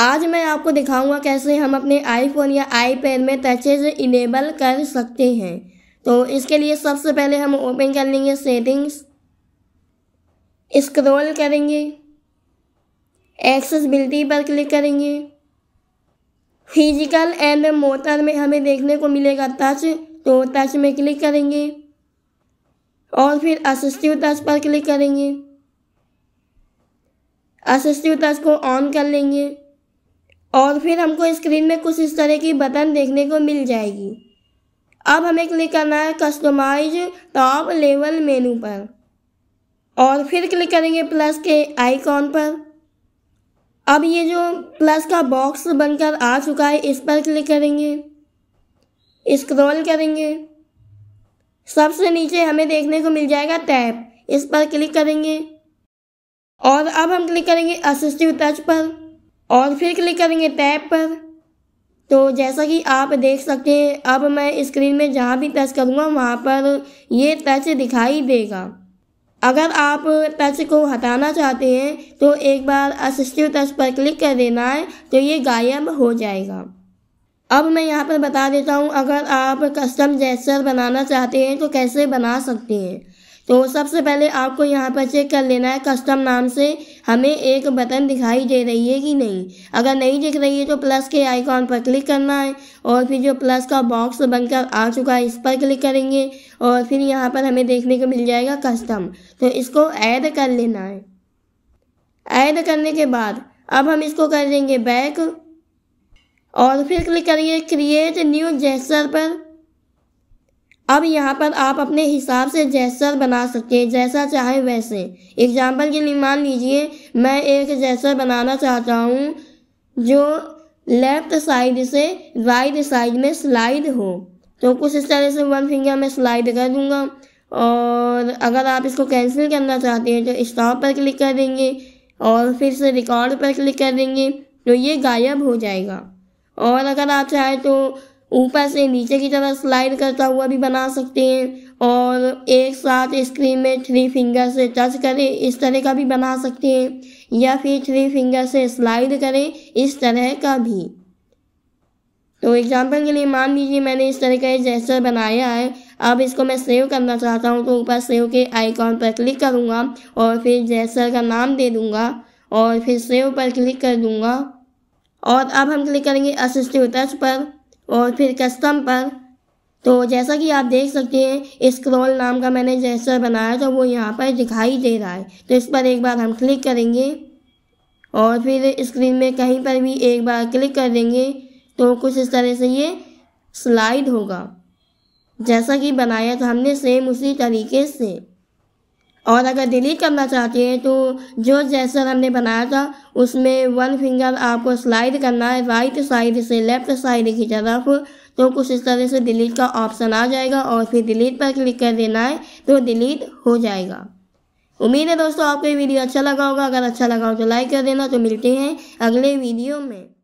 आज मैं आपको दिखाऊंगा कैसे हम अपने आईफोन या आईपैड में टचेज इनेबल कर सकते हैं तो इसके लिए सबसे पहले हम ओपन कर लेंगे सेटिंग्स स्क्रॉल करेंगे एक्सेसबिलिटी पर क्लिक करेंगे फिजिकल एंड मोटर में हमें देखने को मिलेगा टच तो टच में क्लिक करेंगे और फिर असिस्टिव टच पर क्लिक करेंगे असिस्टिव टच को ऑन कर लेंगे और फिर हमको स्क्रीन में कुछ इस तरह की बटन देखने को मिल जाएगी अब हमें क्लिक करना है कस्टमाइज टॉप लेवल मेनू पर और फिर क्लिक करेंगे प्लस के आइकॉन पर अब ये जो प्लस का बॉक्स बनकर आ चुका है इस पर क्लिक करेंगे स्क्रॉल करेंगे सबसे नीचे हमें देखने को मिल जाएगा टैप इस पर क्लिक करेंगे और अब हम क्लिक करेंगे असिस्टिव टच पर और फिर क्लिक करेंगे टैब पर तो जैसा कि आप देख सकते हैं अब मैं स्क्रीन में जहाँ भी टच करूँगा वहाँ पर ये टच दिखाई देगा अगर आप टच को हटाना चाहते हैं तो एक बार असिस्टिव टच पर क्लिक कर देना है तो ये गायब हो जाएगा अब मैं यहाँ पर बता देता हूँ अगर आप कस्टम जैसर बनाना चाहते हैं तो कैसे बना सकते हैं तो सबसे पहले आपको यहाँ पर चेक कर लेना है कस्टम नाम से हमें एक बटन दिखाई दे रही है कि नहीं अगर नहीं दिख रही है तो प्लस के आइकॉन पर क्लिक करना है और फिर जो प्लस का बॉक्स बनकर आ चुका है इस पर क्लिक करेंगे और फिर यहाँ पर हमें देखने को मिल जाएगा कस्टम तो इसको ऐड कर लेना है ऐड करने के बाद अब हम इसको कर देंगे बैक और फिर क्लिक करिए क्रिएट न्यू जेस्टर पर अब यहाँ पर आप अपने हिसाब से जैसर बना सकते हैं जैसा चाहे वैसे एग्जाम्पल के लिए मान लीजिए मैं एक जैसर बनाना चाहता हूँ जो लेफ्ट साइड से राइट साइड में स्लाइड हो तो कुछ इस तरह से वन फिंगर में स्लाइड कर दूँगा और अगर आप इसको कैंसिल करना चाहते हैं तो स्टॉप पर क्लिक कर देंगे और फिर से रिकॉर्ड पर क्लिक कर देंगे तो ये गायब हो जाएगा और अगर आप चाहें तो ऊपर से नीचे की तरफ स्लाइड करता हुआ भी बना सकते हैं और एक साथ स्क्रीन में थ्री फिंगर से टच करें इस तरह का भी बना सकते हैं या फिर थ्री फिंगर से स्लाइड करें इस तरह का भी तो एग्जांपल के लिए मान लीजिए मैंने इस तरह का एक बनाया है अब इसको मैं सेव करना चाहता हूँ तो ऊपर सेव के आइकॉन पर क्लिक करूँगा और फिर जैसर का नाम दे दूँगा और फिर सेव पर क्लिक कर दूँगा और अब हम क्लिक करेंगे असिस्टिव टच पर और फिर कस्टम पर तो जैसा कि आप देख सकते हैं स्क्रॉल नाम का मैंने जैसा बनाया था वो यहाँ पर दिखाई दे रहा है तो इस पर एक बार हम क्लिक करेंगे और फिर स्क्रीन में कहीं पर भी एक बार क्लिक कर देंगे तो कुछ इस तरह से ये स्लाइड होगा जैसा कि बनाया था हमने सेम उसी तरीके से और अगर डिलीट करना चाहते हैं तो जो जैसा हमने बनाया था उसमें वन फिंगर आपको स्लाइड करना है राइट साइड से लेफ्ट साइड की तरफ तो कुछ इस तरह से डिलीट का ऑप्शन आ जाएगा और फिर डिलीट पर क्लिक कर देना है तो डिलीट हो जाएगा उम्मीद है दोस्तों आपको ये वीडियो अच्छा लगा होगा अगर अच्छा लगा हो तो लाइक कर देना तो मिलते हैं अगले वीडियो में